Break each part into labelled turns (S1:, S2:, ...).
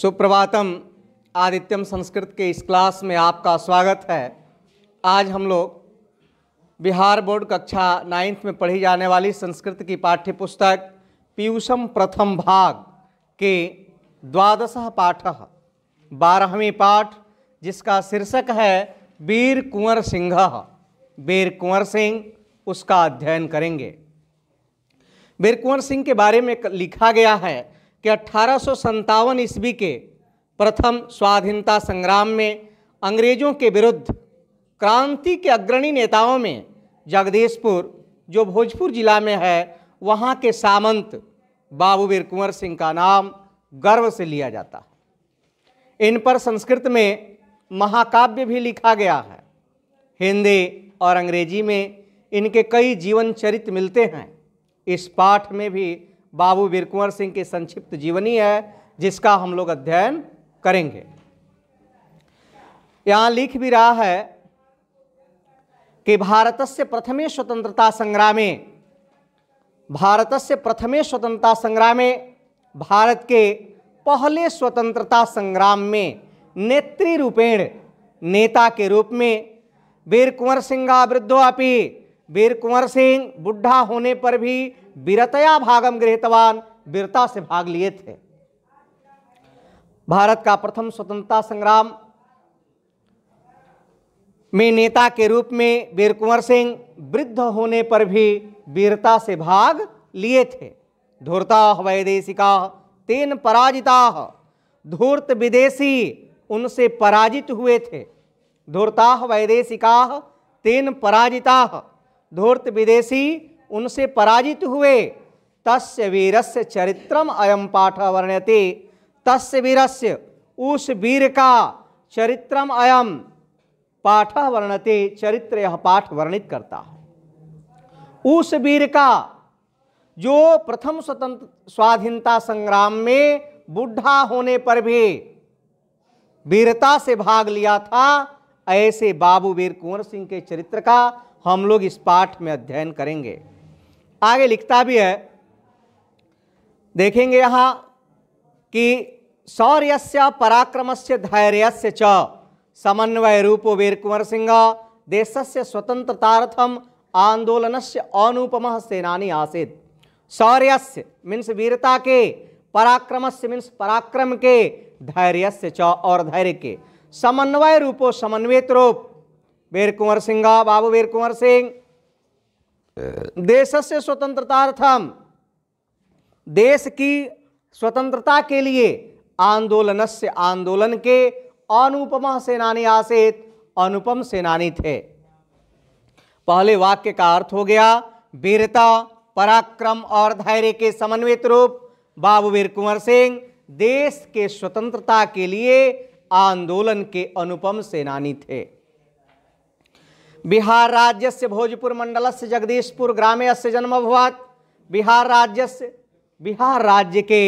S1: सुप्रभातम आदित्यम संस्कृत के इस क्लास में आपका स्वागत है आज हम लोग बिहार बोर्ड कक्षा नाइन्थ में पढ़ी जाने वाली संस्कृत की पाठ्य पुस्तक पीयूषम प्रथम भाग के द्वादश पाठ बारहवीं पाठ जिसका शीर्षक है वीर कुंवर सिंह वीर कुंवर सिंह उसका अध्ययन करेंगे वीर कुंवर सिंह के बारे में लिखा गया है कि अठारह ईस्वी के प्रथम स्वाधीनता संग्राम में अंग्रेजों के विरुद्ध क्रांति के अग्रणी नेताओं में जगदीशपुर जो भोजपुर जिला में है वहाँ के सामंत बाबू वीर कुंवर सिंह का नाम गर्व से लिया जाता है इन पर संस्कृत में महाकाव्य भी लिखा गया है हिंदी और अंग्रेजी में इनके कई जीवन चरित्र मिलते हैं इस पाठ में भी बाबू वीर कुंवर सिंह की संक्षिप्त जीवनी है जिसका हम लोग अध्ययन करेंगे यहाँ लिख भी रहा है कि भारत से प्रथमे स्वतंत्रता संग्रामे भारत से प्रथमे स्वतंत्रता संग्रामे भारत के पहले स्वतंत्रता संग्राम में नेत्री रूपेण नेता के रूप में वीर कुंवर सिंह वृद्धो अपी वीर कुंवर सिंह बुढ़ा होने पर भी वीरतया भागम गृहतवान वीरता से भाग लिए थे भारत का प्रथम स्वतंत्रता संग्राम में नेता के रूप में वीर कुंवर सिंह वृद्ध होने पर भी वीरता से भाग लिए थे धूर्ता वैदेशिका तेन पराजिता धूर्त विदेशी उनसे पराजित हुए थे धूर्ता वैदेशिका तेन पराजिता धूर्त विदेशी उनसे पराजित हुए तस्य वीरस्य चरित्रम अयम पाठ वर्ण्यते तस् वीर उस वीर का चरित्रम अयम पाठ वर्णते चरित्र यह पाठ वर्णित करता है उस वीर का जो प्रथम स्वतंत्र स्वाधीनता संग्राम में बुढ़ा होने पर भी वीरता से भाग लिया था ऐसे बाबू वीर कुंवर सिंह के चरित्र का हम लोग इस पाठ में अध्ययन करेंगे आगे लिखता भी है देखेंगे यहाँ कि शौर्य पराक्रम से धैर्य से च समन्वय रूप वीर कुंवर सिंह देश से स्वतंत्रतार्थम आंदोलन से अनुपम सेनानी आसित शौर्य मीन्स वीरता के पराक्रम से मीन्स पराक्रम के धैर्य से च और धैर्य के समन्वय रूपो समन्वित रूप वीर कुंवर सिंह बाबू वीर कुंवर सिंह देश से स्वतंत्रतार्थम देश की स्वतंत्रता के लिए आंदोलन से आंदोलन के अनुपमा सेनानी आसित अनुपम सेनानी थे पहले वाक्य का अर्थ हो गया वीरता पराक्रम और धैर्य के समन्वित रूप बाबू वीर कुंवर सिंह देश के स्वतंत्रता के लिए आंदोलन के अनुपम सेनानी थे बिहार राज्य से भोजपुर मंडल से जगदीशपुर ग्रामे से जन्म अभवत बिहार राज्य से बिहार राज्य के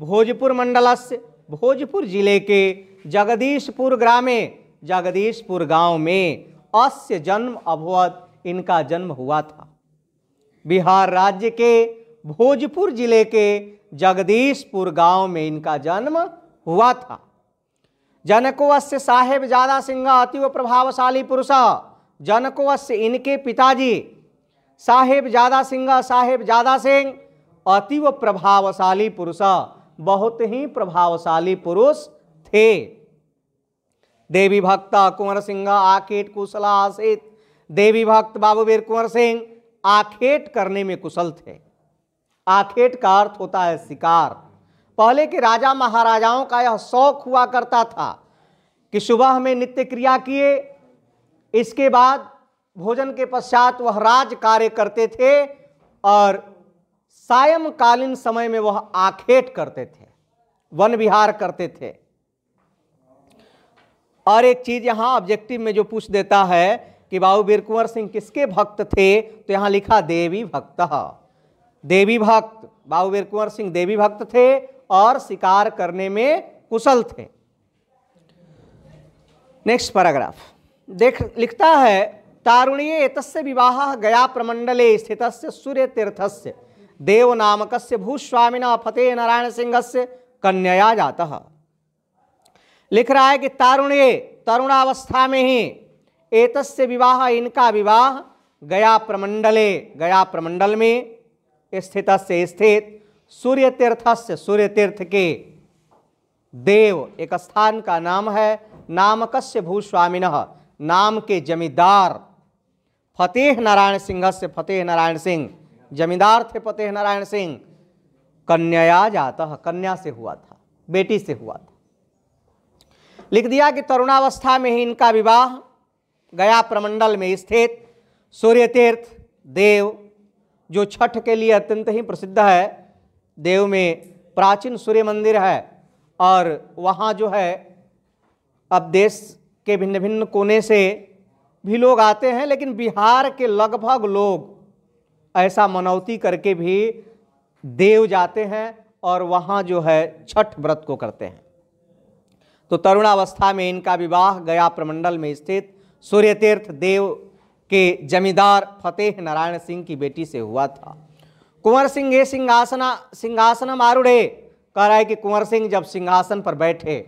S1: भोजपुर मंडल से भोजपुर जिले के जगदीशपुर ग्रामे जगदीशपुर गांव में अस्य जन्म अभवत इनका जन्म हुआ था बिहार राज्य के भोजपुर जिले के जगदीशपुर गांव में इनका जन्म हुआ था जनको अस्य साहेब जादा सिंह अतिव प्रभावशाली पुरुष जनकवश इनके पिताजी साहेब जादा सिंह साहेब जादा सिंह अतीव प्रभावशाली पुरुष बहुत ही प्रभावशाली पुरुष थे देवी भक्त कुंवर सिंह आखेट कुशला आशित देवी भक्त बाबूवीर कुंवर सिंह आखेट करने में कुशल थे आखेट का अर्थ होता है शिकार पहले के राजा महाराजाओं का यह शौक हुआ करता था कि सुबह में नित्य क्रिया किए इसके बाद भोजन के पश्चात वह राज कार्य करते थे और सायंकालीन समय में वह आखेट करते थे वन विहार करते थे और एक चीज यहां ऑब्जेक्टिव में जो पूछ देता है कि बाबू वीर कुंवर सिंह किसके भक्त थे तो यहां लिखा देवी भक्त देवी भक्त बाबू वीर कुंवर सिंह देवी भक्त थे और शिकार करने में कुशल थे नेक्स्ट पैराग्राफ देख लिखता है तारुण्य एतस्य विवाह गया प्रमंडले स्थित सूर्य तीर्थस्य देव नामक भूस्वामीन फतेह नारायण सिंह से कन्या जाता है लिख रहा है कि तारुण्य तरुणावस्था में ही एतस्य विवाह इनका विवाह गया प्रमंडले गया प्रमंडल में स्थित से स्थित सूर्य से सूर्य तीर्थ के देव एक स्थान का नाम है नामकस्य भूस्वामिन नाम के जमींदार फतेह नारायण सिंह से फतेह नारायण सिंह जमींदार थे फतेह नारायण सिंह कन्या जाता कन्या से हुआ था बेटी से हुआ था लिख दिया कि तरुणावस्था में ही इनका विवाह गया प्रमंडल में स्थित सूर्य तीर्थ देव जो छठ के लिए अत्यंत ही प्रसिद्ध है देव में प्राचीन सूर्य मंदिर है और वहाँ जो है अब देश के भिन्न भिन्न कोने से भी लोग आते हैं लेकिन बिहार के लगभग लोग ऐसा मनौती करके भी देव जाते हैं और वहाँ जो है छठ व्रत को करते हैं तो तरुणावस्था में इनका विवाह गया प्रमंडल में स्थित सूर्य तीर्थ देव के जमींदार फतेह नारायण सिंह की बेटी से हुआ था कुंवर सिंह ये सिंहासना सिंहासनम आरूढ़े कह रहा है कि कुंवर सिंह जब सिंहासन पर बैठे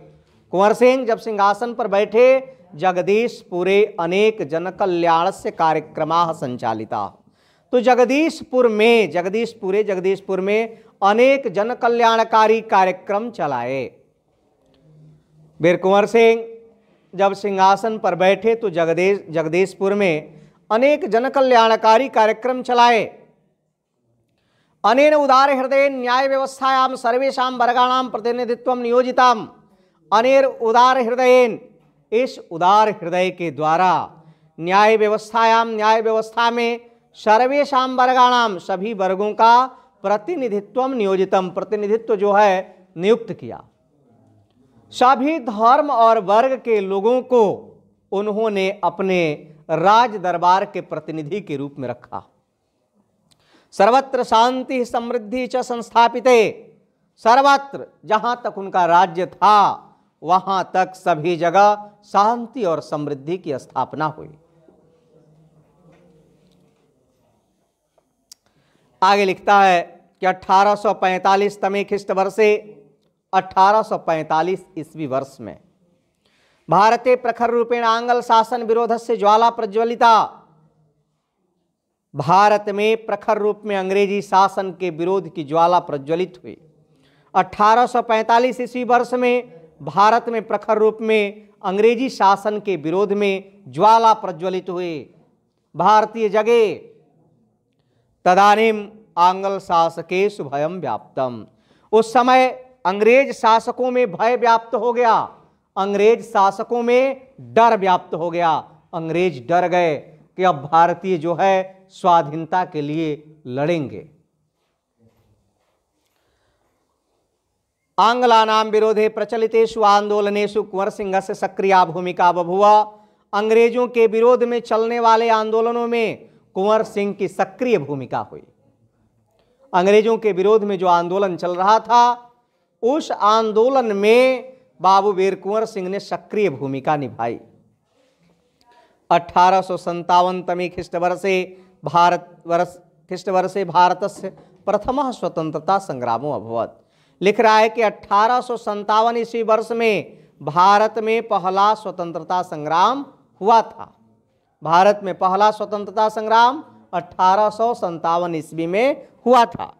S1: कुंवर सिंह जब सिंहासन पर बैठे पूरे अनेक जनकल्याण से कार्यक्रमा संचालिता तो जगदीशपुर में जगदीशपुरे जगदीशपुर में अनेक जनकल्याणकारी कार्यक्रम चलाए वीर कुंवर सिंह जब सिंहासन पर बैठे तो जगदीश जगदीशपुर में अनेक जनकल्याणकारी कार्यक्रम चलाए अनेन उदार हृदय न्याय व्यवस्थायाम सर्वेशा वर्गाणाम प्रतिनिधित्व नियोजिताम अनेर उदार हृदय इस उदार हृदय के द्वारा न्याय व्यवस्थायाम न्याय व्यवस्था में सर्वेशा वर्गाणाम सभी वर्गों का प्रतिनिधित्व नियोजितम प्रतिनिधित्व जो है नियुक्त किया सभी धर्म और वर्ग के लोगों को उन्होंने अपने राज दरबार के प्रतिनिधि के रूप में रखा सर्वत्र शांति समृद्धि च संस्थापित सर्वत्र जहां तक उनका राज्य था वहां तक सभी जगह शांति और समृद्धि की स्थापना हुई आगे लिखता है कि 1845 तमें ख्रिस्ट वर्ष से ईस्वी वर्ष में भारत प्रखर रूपेण आंगल शासन विरोध से ज्वाला प्रज्वलिता भारत में प्रखर रूप में अंग्रेजी शासन के विरोध की ज्वाला प्रज्वलित हुई 1845 ईस्वी वर्ष में भारत में प्रखर रूप में अंग्रेजी शासन के विरोध में ज्वाला प्रज्वलित हुए भारतीय जगे तदानीम आंगल शासकेश भयम व्याप्तम उस समय अंग्रेज शासकों में भय व्याप्त हो गया अंग्रेज शासकों में डर व्याप्त हो गया अंग्रेज डर गए कि अब भारतीय जो है स्वाधीनता के लिए लड़ेंगे आंग्लाना विरोधे प्रचलितेषु आंदोलनेषु कुंवर सिंह से सक्रिय भूमिका बभुआ अंग्रेजों के विरोध में चलने वाले आंदोलनों में कुंवर सिंह की सक्रिय भूमिका हुई अंग्रेजों के विरोध में जो आंदोलन चल रहा था उस आंदोलन में बाबू वीर कुंवर सिंह ने सक्रिय भूमिका निभाई अठारह सौ सत्तावन तमी ख्रिस्टवर्षे से भारत वर्ष ख्रीष्टवर्ष से भारत से प्रथम स्वतंत्रता संग्रामो अभवत लिख रहा है कि अट्ठारह ईस्वी वर्ष में भारत में पहला स्वतंत्रता संग्राम हुआ था भारत में पहला स्वतंत्रता संग्राम अट्ठारह ईस्वी में हुआ था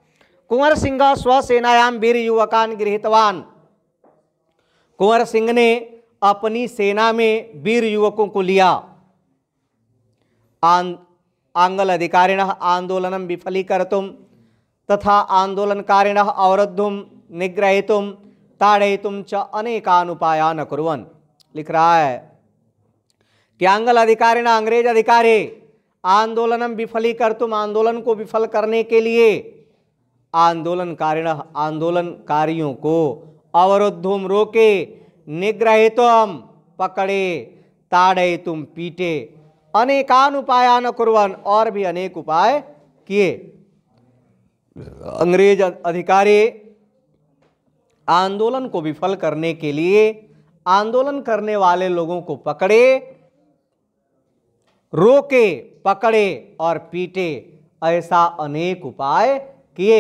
S1: कुंवर सिंह स्वसेनायाम वीर युवकान गृहितवान कुंवर सिंह ने अपनी सेना में वीर युवकों को लिया आं, आंगल अधिकारिण आंदोलनम विफली कर तथा आंदोलनकारिण अवरुद्धुम निग्रहितुम ताड़यितुम च न कुरवन लिख रहा है कि आंगल अधिकारी ना अंग्रेज अधिकारी आंदोलनम कर तुम आंदोलन को विफल करने के लिए आंदोलनकारिण आंदोलनकारियों को अवरुद्धुम रोके निग्रहितुम पकड़े ताड़े तुम पीटे अनेकान उपायान कुरवन और भी अनेक उपाय किए अंग्रेज अधिकारी आंदोलन को विफल करने के लिए आंदोलन करने वाले लोगों को पकड़े रोके पकड़े और पीटे ऐसा अनेक उपाय किए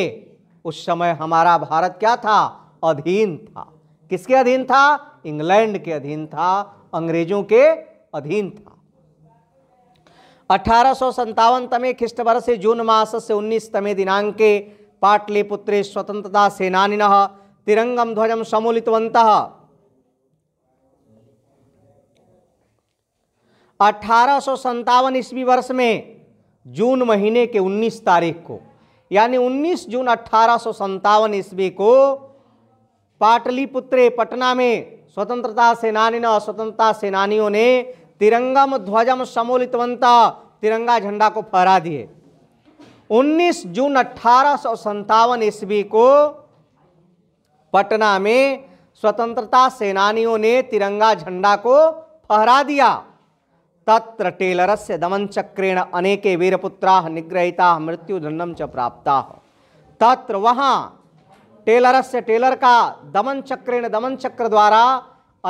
S1: उस समय हमारा भारत क्या था अधीन था किसके अधीन था इंग्लैंड के अधीन था अंग्रेजों के अधीन था अठारह तमे खिस्ट वर्ष जून मास से उन्नीस तमे के पाटलिपुत्र स्वतंत्रता सेनानी तिरंगम ध्वजम समुलितवंत अठारह सो संतावन ईस्वी वर्ष में जून महीने के 19 तारीख को यानी 19 जून अठारह सौ संतावन ईस्वी को पाटलिपुत्रे पटना में स्वतंत्रता सेनानी ने स्वतंत्रता सेनानियों ने तिरंगम ध्वजम समोलितवंत तिरंगा झंडा को फहरा दिए 19 जून अठारह सौ ईस्वी को पटना में स्वतंत्रता सेनानियों ने तिरंगा झंडा को फहरा दिया तत्र टेलरस्य चक्रेण अनेके निग्रहिता मृत्यु दंडम च प्राप्ताः तत्र वहाँ टेलरस्य टेलर का दमन चक्रेण दमन चक्र द्वारा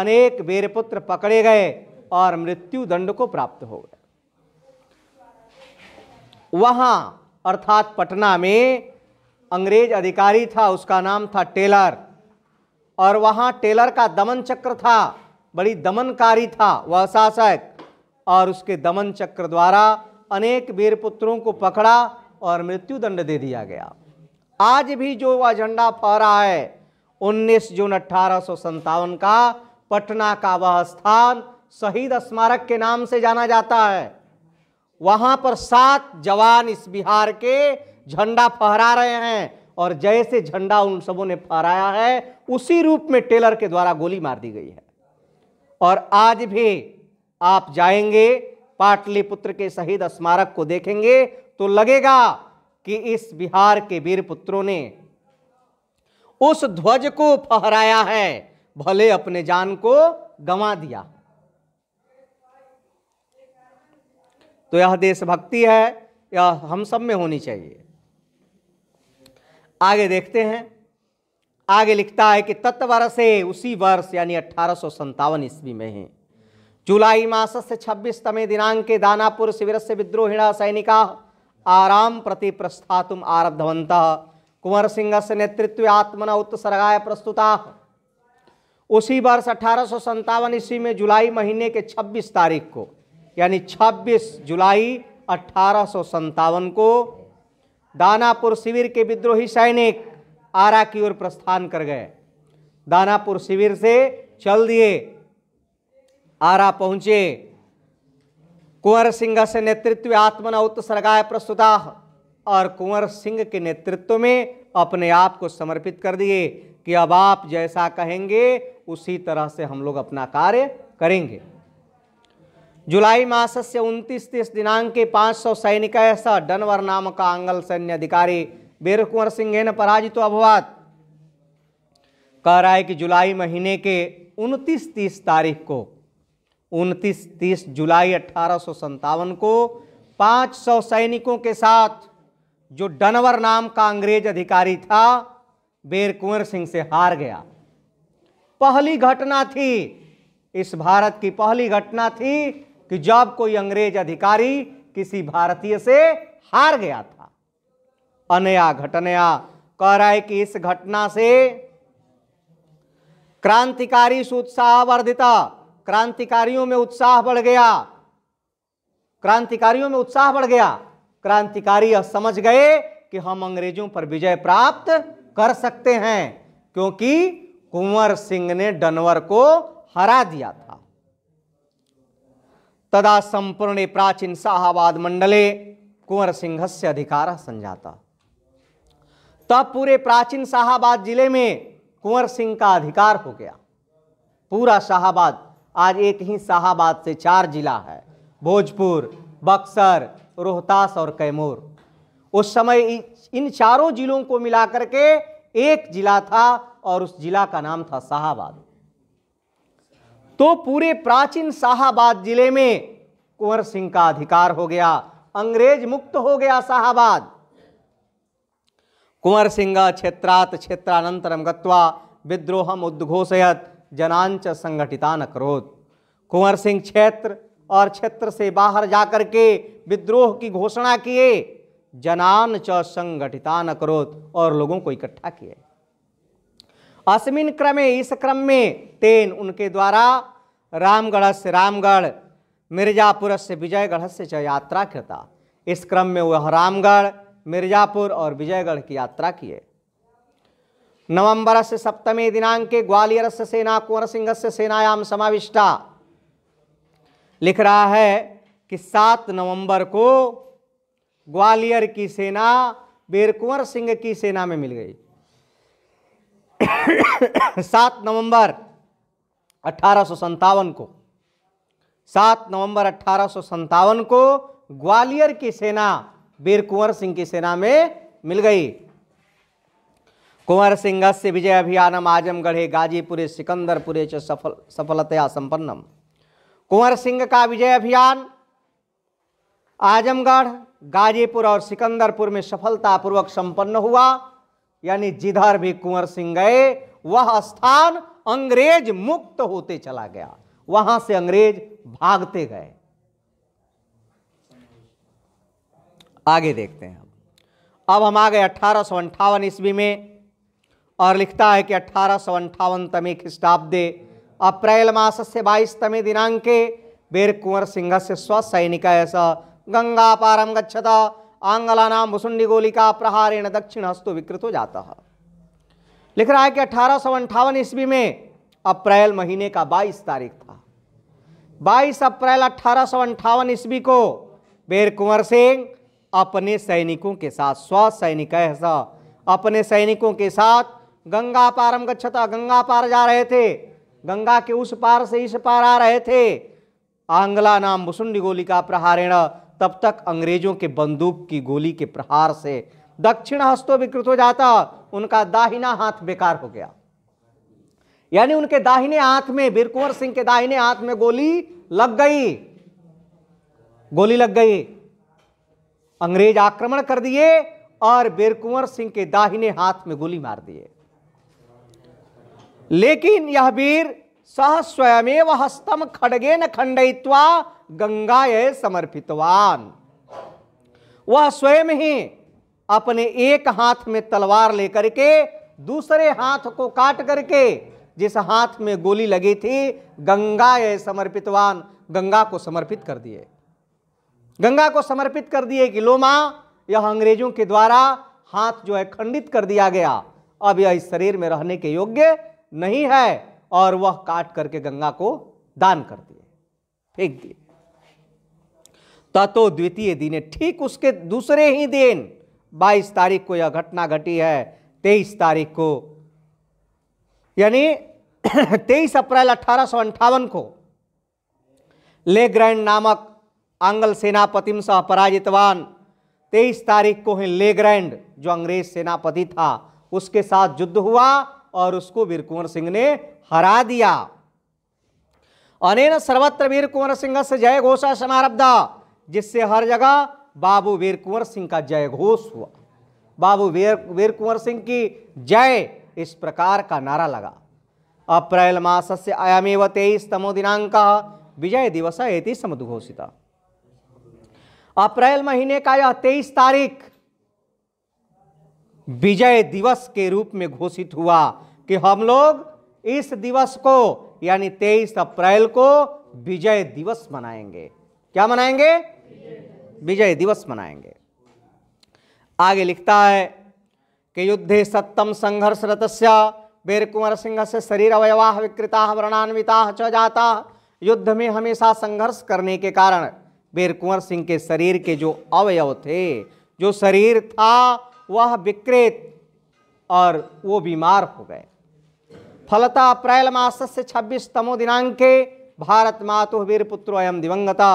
S1: अनेक वीरपुत्र पकड़े गए और मृत्युदंड को प्राप्त हो गए वहाँ अर्थात पटना में अंग्रेज अधिकारी था उसका नाम था टेलर और वहाँ टेलर का दमन चक्र था बड़ी दमनकारी था वह शासक और उसके दमन चक्र द्वारा अनेक वीर पुत्रों को पकड़ा और मृत्युदंड दे दिया गया आज भी जो वह झंडा फहरा है 19 जून अठारह का पटना का वह स्थान शहीद स्मारक के नाम से जाना जाता है वहाँ पर सात जवान इस बिहार के झंडा फहरा रहे हैं और जैसे झंडा उन सबों ने फहराया है उसी रूप में टेलर के द्वारा गोली मार दी गई है और आज भी आप जाएंगे पाटलिपुत्र के शहीद स्मारक को देखेंगे तो लगेगा कि इस बिहार के वीर पुत्रों ने उस ध्वज को फहराया है भले अपने जान को गंवा दिया तो यह देशभक्ति है यह हम सब में होनी चाहिए आगे देखते हैं आगे लिखता है कि तत्वर से उसी वर्ष यानी अठारह ईस्वी में है जुलाई मास से छब्बीस तमें दिनांक के दानापुर शिविर से विद्रोहिणा सैनिका आराम प्रति प्रस्थातुम आरब्धवंत कुंवर सिंह से नेतृत्व आत्मना उत्सर्गाय प्रस्तुता उसी वर्ष अठारह ईस्वी में जुलाई महीने के 26 तारीख को यानी 26 जुलाई अठारह को दानापुर शिविर के विद्रोही सैनिक आरा की ओर प्रस्थान कर गए दानापुर शिविर से चल दिए आरा पहुंचे कुंवर सिंह से नेतृत्व आत्मनाउत सरगाय प्रस्तुता और कुंवर सिंह के नेतृत्व में अपने आप को समर्पित कर दिए कि अब आप जैसा कहेंगे उसी तरह से हम लोग अपना कार्य करेंगे जुलाई मासस्य उनतीस तीस पांच सौ सैनिक डनवर सैनिकैः आंगल सैन्य अधिकारी आङ्ग्लसैन्याधिकारी कुंवर सिंह पराजित तो अभवात कह रहा है कि जुलाई महीने के उनतीस तीस तारीख को उनतीस तीस जुलाई अठारह को 500 सैनिकों के साथ जो डनवर नाम का अंग्रेज अधिकारी था बेर कुंवर सिंह से हार गया पहली घटना थी इस भारत की पहली घटना थी कि जब कोई अंग्रेज अधिकारी किसी भारतीय से हार गया था अनया घटनया कह रहा है कि इस घटना से क्रांतिकारी से उत्साह वर्धित क्रांतिकारियों में उत्साह बढ़ गया क्रांतिकारियों में उत्साह बढ़ गया क्रांतिकारी समझ गए कि हम अंग्रेजों पर विजय प्राप्त कर सकते हैं क्योंकि कुंवर सिंह ने डनवर को हरा दिया था तदा संपूर्णे प्राचीन शाहबाद मंडले कुंवर सिंह से अधिकार संजाता तब पूरे प्राचीन शाहबाद जिले में कुंवर सिंह का अधिकार हो गया पूरा शाहबाद आज एक ही शाहबाद से चार जिला है भोजपुर बक्सर रोहतास और कैमूर उस समय इन चारों जिलों को मिलाकर के एक जिला था और उस जिला का नाम था शाहबाद तो पूरे प्राचीन शाहबाद जिले में कुंवर सिंह का अधिकार हो गया अंग्रेज मुक्त हो गया शाहबाद कुंवर सिंह क्षेत्रात क्षेत्रानंतरम गत्वा विद्रोहम उद्घोषयत जनांच संगठितान करोत कुंवर सिंह क्षेत्र और क्षेत्र से बाहर जाकर के विद्रोह की घोषणा किए जनान च संगठितान क्रोध और लोगों को इकट्ठा किए अस्मिन क्रमे इस क्रम में तेन उनके द्वारा रामगढ़ से रामगढ़ मिर्जापुर से विजयगढ़ से यात्रा करता इस क्रम में वह रामगढ़ मिर्जापुर और विजयगढ़ की यात्रा किए नवंबर से सप्तमी दिनांके ग्वालियर से सेना कुंवर सिंह से सेनायाम समाविष्टा लिख रहा है कि सात नवंबर को ग्वालियर की सेना बीर कुंवर सिंह की सेना में मिल गई सात नवंबर अठारह को सात नवंबर अठारह को ग्वालियर की सेना वीर कुंवर सिंह की सेना में मिल गई कुंवर सिंह से विजय अभियानम आजमगढ़े गाजीपुरे सिकंदरपुरे च सफल सफलतया संपन्नम कुंवर सिंह का विजय अभियान आजमगढ़ गाजीपुर और सिकंदरपुर में सफलतापूर्वक संपन्न हुआ यानी जिधर भी कुंवर सिंह गए वह स्थान अंग्रेज मुक्त होते चला गया वहां से अंग्रेज भागते गए आगे देखते हैं अब हम आ गए अठारह सौ अंठावन ईस्वी में और लिखता है कि अठारह सौ अंठावन तमी खिस्टाब्दे अप्रैल मास से बाईस तमी दिनांके बेर कुंवर सिंह से स्वसैनिक ऐसा गंगा पारम गच्छता आंगलाना मुसुंडिगोलिका प्रहारेण दक्षिण हस्तो विकृत हो जाता है लिख रहा है कि अठारह सौ अंठावन ईस्वी में अप्रैल महीने का 22 तारीख था 22 अप्रैल अठारह सौ अंठावन ईस्वी को बेर कुंवर सिंह अपने सैनिकों के साथ स्व सैनिक अपने सैनिकों के साथ गंगा पारम गच्छता गंगा पार जा रहे थे गंगा के उस पार से इस पार आ रहे थे आंगला नाम मुसुंडी गोली का प्रहारेण तब तक अंग्रेजों के बंदूक की गोली के प्रहार से दक्षिण हस्तों विकृत हो जाता उनका दाहिना हाथ बेकार हो गया यानी उनके दाहिने हाथ में वीर कुंवर सिंह के दाहिने हाथ में गोली लग गई गोली लग गई अंग्रेज आक्रमण कर दिए और वीर कुंवर सिंह के दाहिने हाथ में गोली मार दिए लेकिन यह वीर सह स्वयं हस्तम खड़गेन खंडयित्वा गंगाए समर्पितवान वह स्वयं ही अपने एक हाथ में तलवार लेकर के दूसरे हाथ को काट करके जिस हाथ में गोली लगी थी गंगा ये समर्पितवान गंगा को समर्पित कर दिए गंगा को समर्पित कर दिए कि लोमा यह अंग्रेजों के द्वारा हाथ जो है खंडित कर दिया गया अब यह इस शरीर में रहने के योग्य नहीं है और वह काट करके गंगा को दान कर दिए फेंक दिए ततो द्वितीय दिन ठीक उसके दूसरे ही दिन 22 तारीख को यह घटना घटी है 23 तारीख को यानी 23 अप्रैल अठारह को ले ग्रैंड नामक आंगल सेनापति सह पराजितवान तेईस तारीख को ही ग्रैंड जो अंग्रेज सेनापति था उसके साथ युद्ध हुआ और उसको वीर कुंवर सिंह ने हरा दिया अनेन सर्वत्र वीर कुंवर सिंह से जय घोषा समारब्ध जिससे हर जगह बाबू वीर कुंवर सिंह का जय घोष हुआ बाबू वीर वीर कुंवर सिंह की जय इस प्रकार का नारा लगा अप्रैल मास से अयमेव तेईस तमो दिनांक विजय दिवस एतीसम घोषित अप्रैल महीने का यह तेईस तारीख विजय दिवस के रूप में घोषित हुआ कि हम लोग इस दिवस को यानी तेईस अप्रैल को विजय दिवस मनाएंगे क्या मनाएंगे विजय दिवस मनाएंगे आगे लिखता है कि युद्धे सत्तम संघर्ष रतस्य वीर कुंवर सिंह से शरीर अवयवाह विकृता वर्णान्विता च जाता युद्ध में हमेशा संघर्ष करने के कारण वीर कुंवर सिंह के शरीर के जो अवयव थे जो शरीर था वह विक्रेत और वो बीमार हो गए फलता अप्रैल मास से छब्बीस तमो दिनांक भारत मातु वीर पुत्र अयम दिवंगता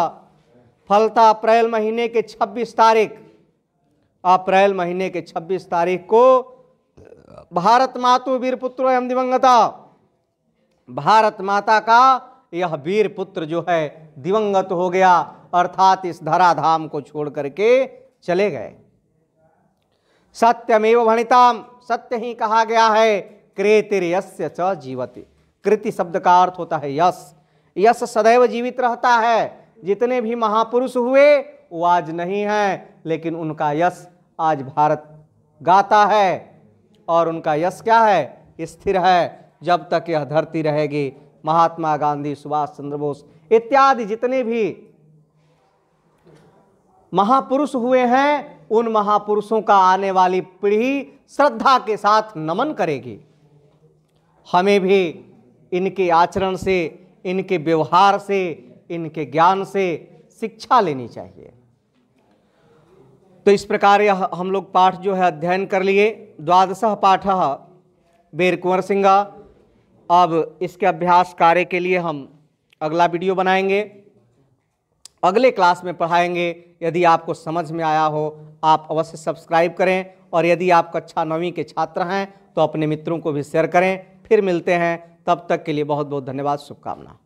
S1: फलता अप्रैल महीने के 26 तारीख अप्रैल महीने के 26 तारीख को भारत मातु वीर पुत्र एवं दिवंगता भारत माता का यह वीर पुत्र जो है दिवंगत हो गया अर्थात इस धराधाम को छोड़ करके चले गए सत्यमेव वणिताम सत्य ही कहा गया है यश च जीवति कृति शब्द का अर्थ होता है यश यश सदैव जीवित रहता है जितने भी महापुरुष हुए वो आज नहीं हैं लेकिन उनका यश आज भारत गाता है और उनका यश क्या है स्थिर है जब तक यह धरती रहेगी महात्मा गांधी सुभाष चंद्र बोस इत्यादि जितने भी महापुरुष हुए हैं उन महापुरुषों का आने वाली पीढ़ी श्रद्धा के साथ नमन करेगी हमें भी इनके आचरण से इनके व्यवहार से इनके ज्ञान से शिक्षा लेनी चाहिए तो इस प्रकार यह हम लोग पाठ जो है अध्ययन कर लिए द्वादश पाठ बेर कुंवर सिंह अब इसके अभ्यास कार्य के लिए हम अगला वीडियो बनाएंगे अगले क्लास में पढ़ाएंगे यदि आपको समझ में आया हो आप अवश्य सब्सक्राइब करें और यदि आप कक्षा नवीं के छात्र हैं तो अपने मित्रों को भी शेयर करें फिर मिलते हैं तब तक के लिए बहुत बहुत धन्यवाद शुभकामनाएं